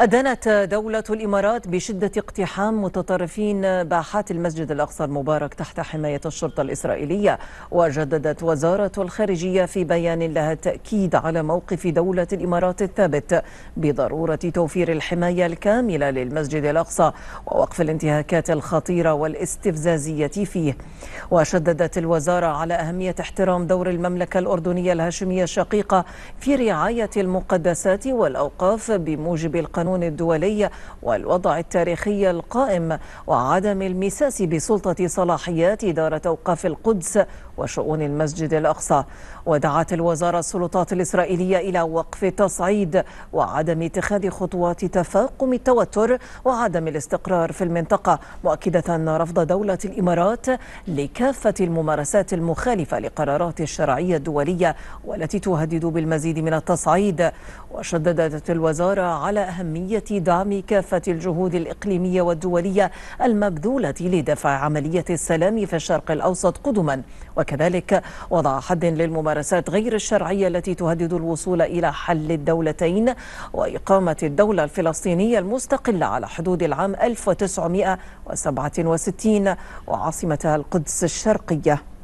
أدانت دولة الإمارات بشدة اقتحام متطرفين باحات المسجد الأقصى المبارك تحت حماية الشرطة الإسرائيلية وجددت وزارة الخارجية في بيان لها التأكيد على موقف دولة الإمارات الثابت بضرورة توفير الحماية الكاملة للمسجد الأقصى ووقف الانتهاكات الخطيرة والاستفزازية فيه وشددت الوزارة على أهمية احترام دور المملكة الأردنية الهاشمية الشقيقة في رعاية المقدسات والأوقاف بموجب القانون القانون الدولي والوضع التاريخي القائم وعدم المساس بسلطة صلاحيات إدارة أوقاف القدس وشؤون المسجد الأقصى ودعت الوزارة السلطات الإسرائيلية إلى وقف التصعيد وعدم اتخاذ خطوات تفاقم التوتر وعدم الاستقرار في المنطقة مؤكدة رفض دولة الإمارات لكافة الممارسات المخالفة لقرارات الشرعية الدولية والتي تهدد بالمزيد من التصعيد وشددت الوزارة على أهمية أهمية دعم كافة الجهود الإقليمية والدولية المبذولة لدفع عملية السلام في الشرق الأوسط قدما وكذلك وضع حد للممارسات غير الشرعية التي تهدد الوصول إلى حل الدولتين وإقامة الدولة الفلسطينية المستقلة على حدود العام 1967 وعاصمتها القدس الشرقية